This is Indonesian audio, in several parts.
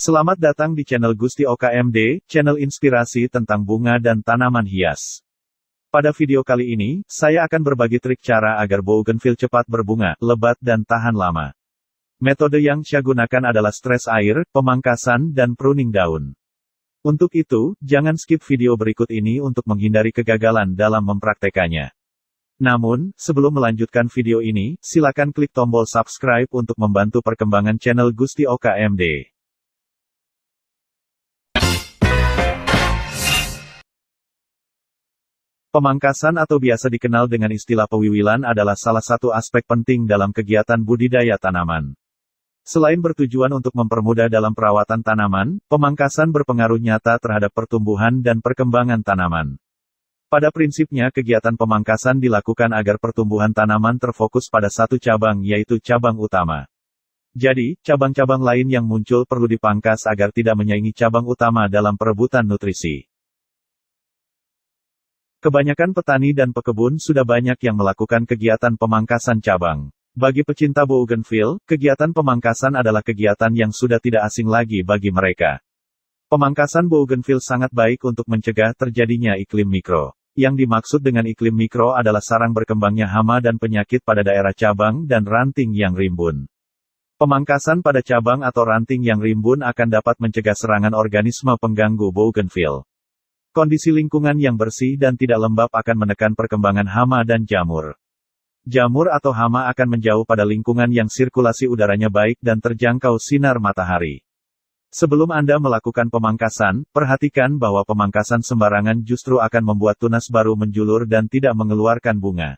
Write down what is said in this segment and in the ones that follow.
Selamat datang di channel Gusti OKMD, channel inspirasi tentang bunga dan tanaman hias. Pada video kali ini, saya akan berbagi trik cara agar bougainville cepat berbunga, lebat dan tahan lama. Metode yang saya gunakan adalah stres air, pemangkasan, dan pruning daun. Untuk itu, jangan skip video berikut ini untuk menghindari kegagalan dalam mempraktekannya. Namun, sebelum melanjutkan video ini, silakan klik tombol subscribe untuk membantu perkembangan channel Gusti OKMD. Pemangkasan atau biasa dikenal dengan istilah pewiwilan adalah salah satu aspek penting dalam kegiatan budidaya tanaman. Selain bertujuan untuk mempermudah dalam perawatan tanaman, pemangkasan berpengaruh nyata terhadap pertumbuhan dan perkembangan tanaman. Pada prinsipnya kegiatan pemangkasan dilakukan agar pertumbuhan tanaman terfokus pada satu cabang yaitu cabang utama. Jadi, cabang-cabang lain yang muncul perlu dipangkas agar tidak menyaingi cabang utama dalam perebutan nutrisi. Kebanyakan petani dan pekebun sudah banyak yang melakukan kegiatan pemangkasan cabang. Bagi pecinta bougainville, kegiatan pemangkasan adalah kegiatan yang sudah tidak asing lagi bagi mereka. Pemangkasan bougainville sangat baik untuk mencegah terjadinya iklim mikro. Yang dimaksud dengan iklim mikro adalah sarang berkembangnya hama dan penyakit pada daerah cabang dan ranting yang rimbun. Pemangkasan pada cabang atau ranting yang rimbun akan dapat mencegah serangan organisme pengganggu bougainville. Kondisi lingkungan yang bersih dan tidak lembab akan menekan perkembangan hama dan jamur. Jamur atau hama akan menjauh pada lingkungan yang sirkulasi udaranya baik dan terjangkau sinar matahari. Sebelum Anda melakukan pemangkasan, perhatikan bahwa pemangkasan sembarangan justru akan membuat tunas baru menjulur dan tidak mengeluarkan bunga.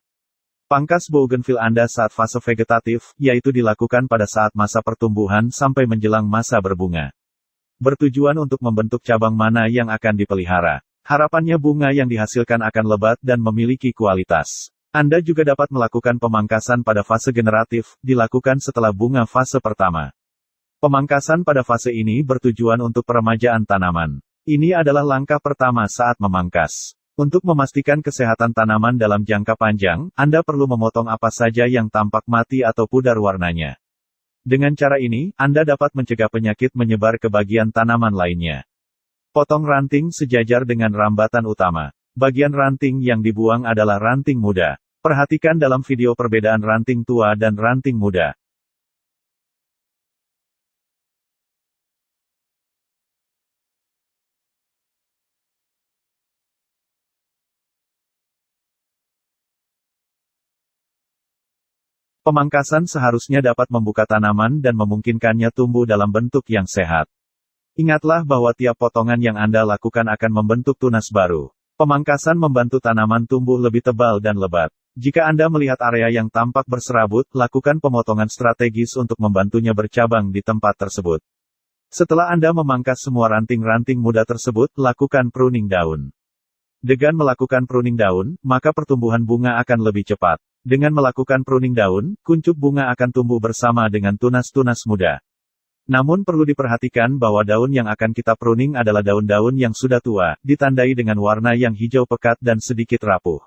Pangkas bougainville Anda saat fase vegetatif, yaitu dilakukan pada saat masa pertumbuhan sampai menjelang masa berbunga bertujuan untuk membentuk cabang mana yang akan dipelihara. Harapannya bunga yang dihasilkan akan lebat dan memiliki kualitas. Anda juga dapat melakukan pemangkasan pada fase generatif, dilakukan setelah bunga fase pertama. Pemangkasan pada fase ini bertujuan untuk peremajaan tanaman. Ini adalah langkah pertama saat memangkas. Untuk memastikan kesehatan tanaman dalam jangka panjang, Anda perlu memotong apa saja yang tampak mati atau pudar warnanya. Dengan cara ini, Anda dapat mencegah penyakit menyebar ke bagian tanaman lainnya. Potong ranting sejajar dengan rambatan utama. Bagian ranting yang dibuang adalah ranting muda. Perhatikan dalam video perbedaan ranting tua dan ranting muda. Pemangkasan seharusnya dapat membuka tanaman dan memungkinkannya tumbuh dalam bentuk yang sehat. Ingatlah bahwa tiap potongan yang Anda lakukan akan membentuk tunas baru. Pemangkasan membantu tanaman tumbuh lebih tebal dan lebat. Jika Anda melihat area yang tampak berserabut, lakukan pemotongan strategis untuk membantunya bercabang di tempat tersebut. Setelah Anda memangkas semua ranting-ranting muda tersebut, lakukan pruning daun. Dengan melakukan pruning daun, maka pertumbuhan bunga akan lebih cepat. Dengan melakukan pruning daun, kuncup bunga akan tumbuh bersama dengan tunas-tunas muda. Namun perlu diperhatikan bahwa daun yang akan kita pruning adalah daun-daun yang sudah tua, ditandai dengan warna yang hijau pekat dan sedikit rapuh.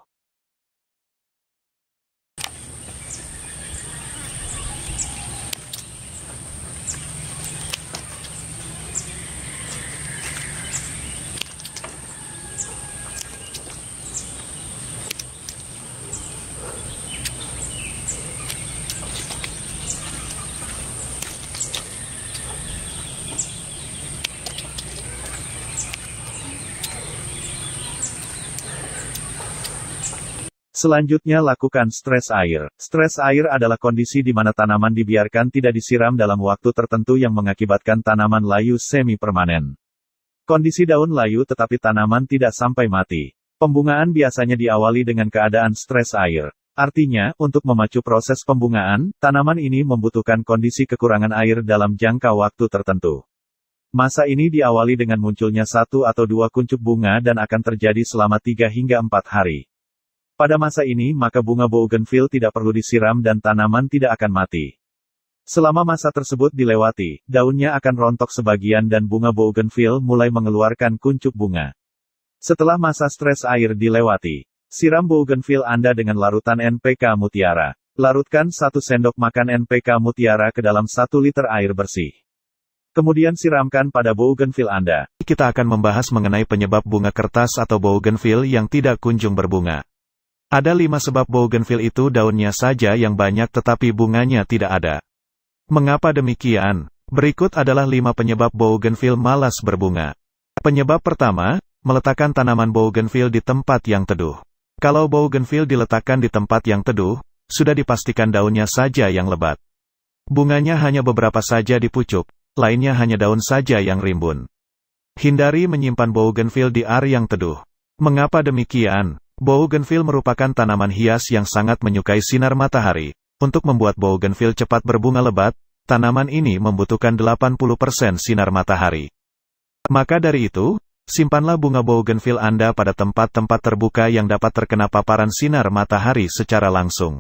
Selanjutnya lakukan stres air. Stres air adalah kondisi di mana tanaman dibiarkan tidak disiram dalam waktu tertentu yang mengakibatkan tanaman layu semi permanen. Kondisi daun layu tetapi tanaman tidak sampai mati. Pembungaan biasanya diawali dengan keadaan stres air. Artinya, untuk memacu proses pembungaan, tanaman ini membutuhkan kondisi kekurangan air dalam jangka waktu tertentu. Masa ini diawali dengan munculnya satu atau dua kuncup bunga dan akan terjadi selama tiga hingga empat hari. Pada masa ini maka bunga bougainville tidak perlu disiram dan tanaman tidak akan mati. Selama masa tersebut dilewati, daunnya akan rontok sebagian dan bunga bougainville mulai mengeluarkan kuncup bunga. Setelah masa stres air dilewati, siram bougainville Anda dengan larutan NPK mutiara. Larutkan satu sendok makan NPK mutiara ke dalam 1 liter air bersih. Kemudian siramkan pada bougainville Anda. Kita akan membahas mengenai penyebab bunga kertas atau bougainville yang tidak kunjung berbunga. Ada lima sebab bougainville itu daunnya saja yang banyak tetapi bunganya tidak ada. Mengapa demikian? Berikut adalah lima penyebab bougainville malas berbunga. Penyebab pertama, meletakkan tanaman bougainville di tempat yang teduh. Kalau bougainville diletakkan di tempat yang teduh, sudah dipastikan daunnya saja yang lebat. Bunganya hanya beberapa saja di pucuk, lainnya hanya daun saja yang rimbun. Hindari menyimpan bougainville di area yang teduh. Mengapa demikian? Bougainville merupakan tanaman hias yang sangat menyukai sinar matahari. Untuk membuat bougainville cepat berbunga lebat, tanaman ini membutuhkan 80% sinar matahari. Maka dari itu, simpanlah bunga bougainville Anda pada tempat-tempat terbuka yang dapat terkena paparan sinar matahari secara langsung.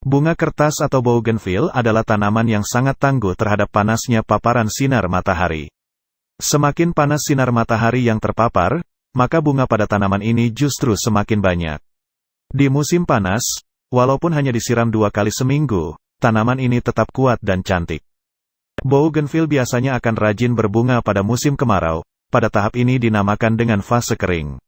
Bunga kertas atau bougainville adalah tanaman yang sangat tangguh terhadap panasnya paparan sinar matahari. Semakin panas sinar matahari yang terpapar, maka bunga pada tanaman ini justru semakin banyak. Di musim panas, walaupun hanya disiram dua kali seminggu, tanaman ini tetap kuat dan cantik. Bougainville biasanya akan rajin berbunga pada musim kemarau, pada tahap ini dinamakan dengan fase kering.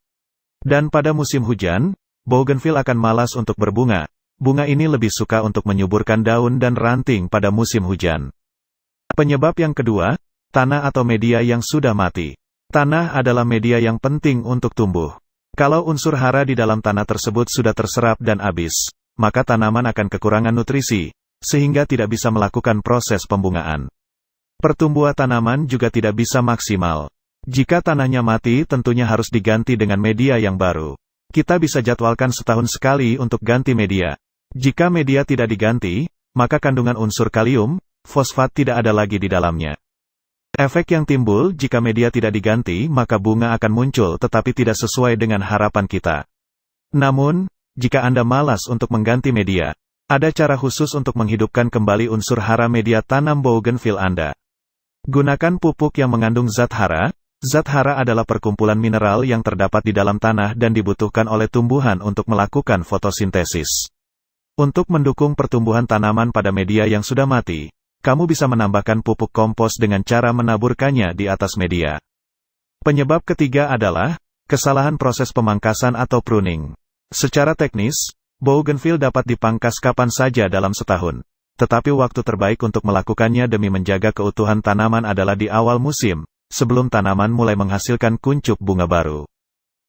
Dan pada musim hujan, Bougainville akan malas untuk berbunga, bunga ini lebih suka untuk menyuburkan daun dan ranting pada musim hujan. Penyebab yang kedua, tanah atau media yang sudah mati. Tanah adalah media yang penting untuk tumbuh. Kalau unsur hara di dalam tanah tersebut sudah terserap dan habis, maka tanaman akan kekurangan nutrisi, sehingga tidak bisa melakukan proses pembungaan. Pertumbuhan tanaman juga tidak bisa maksimal. Jika tanahnya mati tentunya harus diganti dengan media yang baru. Kita bisa jadwalkan setahun sekali untuk ganti media. Jika media tidak diganti, maka kandungan unsur kalium, fosfat tidak ada lagi di dalamnya. Efek yang timbul jika media tidak diganti maka bunga akan muncul tetapi tidak sesuai dengan harapan kita. Namun, jika Anda malas untuk mengganti media, ada cara khusus untuk menghidupkan kembali unsur hara media tanam bougainville Anda. Gunakan pupuk yang mengandung zat hara. Zat hara adalah perkumpulan mineral yang terdapat di dalam tanah dan dibutuhkan oleh tumbuhan untuk melakukan fotosintesis. Untuk mendukung pertumbuhan tanaman pada media yang sudah mati, kamu bisa menambahkan pupuk kompos dengan cara menaburkannya di atas media. Penyebab ketiga adalah kesalahan proses pemangkasan atau pruning. Secara teknis, bougainville dapat dipangkas kapan saja dalam setahun. Tetapi waktu terbaik untuk melakukannya demi menjaga keutuhan tanaman adalah di awal musim, sebelum tanaman mulai menghasilkan kuncup bunga baru.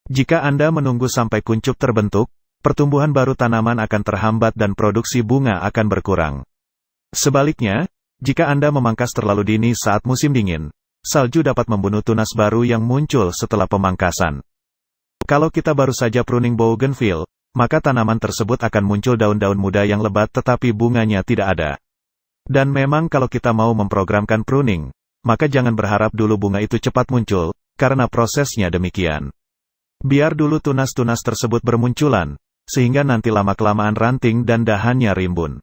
Jika Anda menunggu sampai kuncup terbentuk, pertumbuhan baru tanaman akan terhambat dan produksi bunga akan berkurang. Sebaliknya, jika Anda memangkas terlalu dini saat musim dingin, salju dapat membunuh tunas baru yang muncul setelah pemangkasan. Kalau kita baru saja pruning bougainville, maka tanaman tersebut akan muncul daun-daun muda yang lebat tetapi bunganya tidak ada. Dan memang kalau kita mau memprogramkan pruning, maka jangan berharap dulu bunga itu cepat muncul, karena prosesnya demikian. Biar dulu tunas-tunas tersebut bermunculan, sehingga nanti lama-kelamaan ranting dan dahannya rimbun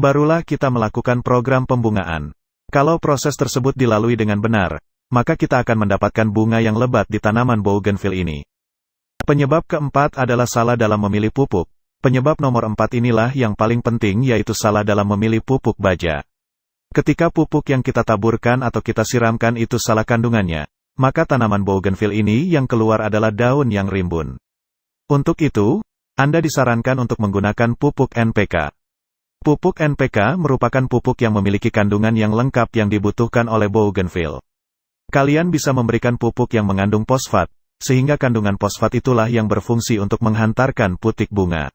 barulah kita melakukan program pembungaan. Kalau proses tersebut dilalui dengan benar, maka kita akan mendapatkan bunga yang lebat di tanaman bougainville ini. Penyebab keempat adalah salah dalam memilih pupuk. Penyebab nomor empat inilah yang paling penting yaitu salah dalam memilih pupuk baja. Ketika pupuk yang kita taburkan atau kita siramkan itu salah kandungannya, maka tanaman bougainville ini yang keluar adalah daun yang rimbun. Untuk itu, Anda disarankan untuk menggunakan pupuk NPK. Pupuk NPK merupakan pupuk yang memiliki kandungan yang lengkap yang dibutuhkan oleh bougainville. Kalian bisa memberikan pupuk yang mengandung fosfat, sehingga kandungan fosfat itulah yang berfungsi untuk menghantarkan putik bunga.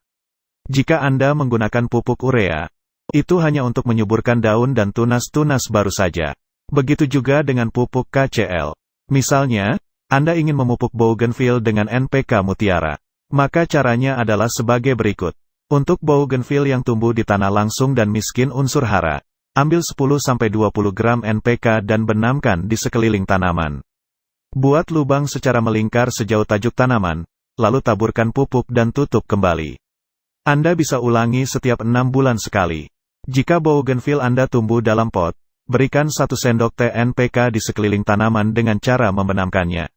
Jika Anda menggunakan pupuk urea, itu hanya untuk menyuburkan daun dan tunas-tunas baru saja. Begitu juga dengan pupuk KCL. Misalnya, Anda ingin memupuk bougainville dengan NPK mutiara. Maka caranya adalah sebagai berikut. Untuk bougainville yang tumbuh di tanah langsung dan miskin unsur hara, ambil 10-20 gram NPK dan benamkan di sekeliling tanaman. Buat lubang secara melingkar sejauh tajuk tanaman, lalu taburkan pupuk dan tutup kembali. Anda bisa ulangi setiap 6 bulan sekali. Jika bougainville Anda tumbuh dalam pot, berikan 1 sendok teh NPK di sekeliling tanaman dengan cara membenamkannya.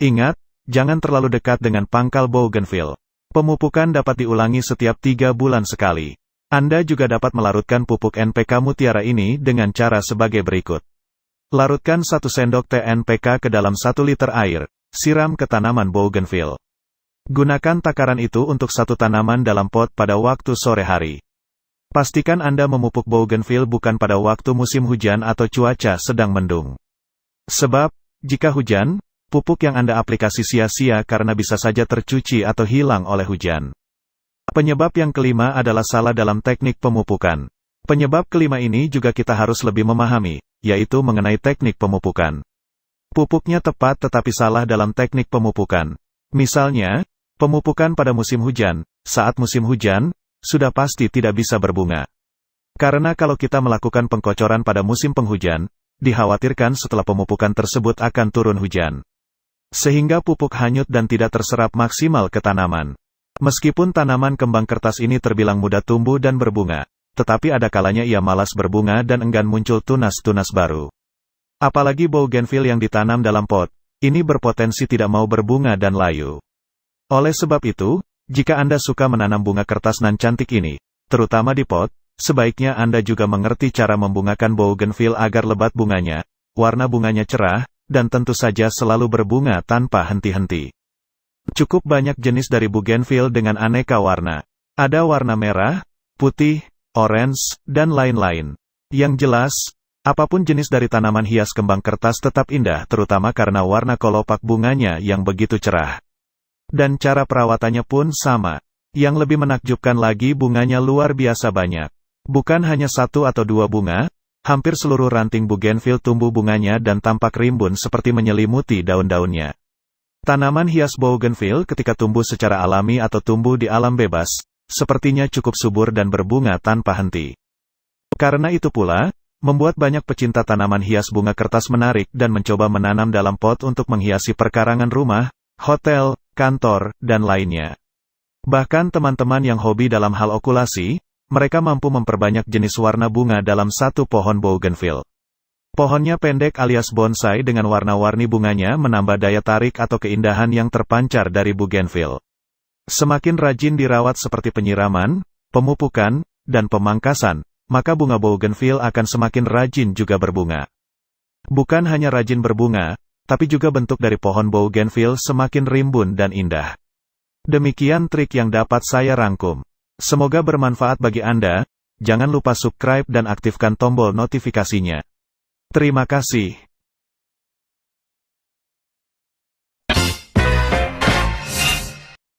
Ingat, jangan terlalu dekat dengan pangkal bougainville. Pemupukan dapat diulangi setiap tiga bulan sekali. Anda juga dapat melarutkan pupuk NPK mutiara ini dengan cara sebagai berikut. Larutkan 1 sendok teh NPK ke dalam 1 liter air, siram ke tanaman bougainville. Gunakan takaran itu untuk satu tanaman dalam pot pada waktu sore hari. Pastikan Anda memupuk bougainville bukan pada waktu musim hujan atau cuaca sedang mendung. Sebab, jika hujan, Pupuk yang Anda aplikasi sia-sia karena bisa saja tercuci atau hilang oleh hujan. Penyebab yang kelima adalah salah dalam teknik pemupukan. Penyebab kelima ini juga kita harus lebih memahami, yaitu mengenai teknik pemupukan. Pupuknya tepat tetapi salah dalam teknik pemupukan. Misalnya, pemupukan pada musim hujan, saat musim hujan, sudah pasti tidak bisa berbunga. Karena kalau kita melakukan pengkocoran pada musim penghujan, dikhawatirkan setelah pemupukan tersebut akan turun hujan sehingga pupuk hanyut dan tidak terserap maksimal ke tanaman. Meskipun tanaman kembang kertas ini terbilang mudah tumbuh dan berbunga, tetapi ada kalanya ia malas berbunga dan enggan muncul tunas-tunas baru. Apalagi bougainville yang ditanam dalam pot, ini berpotensi tidak mau berbunga dan layu. Oleh sebab itu, jika Anda suka menanam bunga kertas nan cantik ini, terutama di pot, sebaiknya Anda juga mengerti cara membungakan bougainville agar lebat bunganya, warna bunganya cerah, dan tentu saja selalu berbunga tanpa henti-henti. Cukup banyak jenis dari bougainville dengan aneka warna. Ada warna merah, putih, orange, dan lain-lain. Yang jelas, apapun jenis dari tanaman hias kembang kertas tetap indah terutama karena warna kelopak bunganya yang begitu cerah. Dan cara perawatannya pun sama. Yang lebih menakjubkan lagi bunganya luar biasa banyak. Bukan hanya satu atau dua bunga, Hampir seluruh ranting bugenvil tumbuh bunganya dan tampak rimbun seperti menyelimuti daun-daunnya. Tanaman hias bougainville ketika tumbuh secara alami atau tumbuh di alam bebas, sepertinya cukup subur dan berbunga tanpa henti. Karena itu pula, membuat banyak pecinta tanaman hias bunga kertas menarik dan mencoba menanam dalam pot untuk menghiasi perkarangan rumah, hotel, kantor, dan lainnya. Bahkan teman-teman yang hobi dalam hal okulasi, mereka mampu memperbanyak jenis warna bunga dalam satu pohon bougainville. Pohonnya pendek alias bonsai dengan warna-warni bunganya menambah daya tarik atau keindahan yang terpancar dari bougainville. Semakin rajin dirawat seperti penyiraman, pemupukan, dan pemangkasan, maka bunga bougainville akan semakin rajin juga berbunga. Bukan hanya rajin berbunga, tapi juga bentuk dari pohon bougainville semakin rimbun dan indah. Demikian trik yang dapat saya rangkum. Semoga bermanfaat bagi Anda, jangan lupa subscribe dan aktifkan tombol notifikasinya. Terima kasih.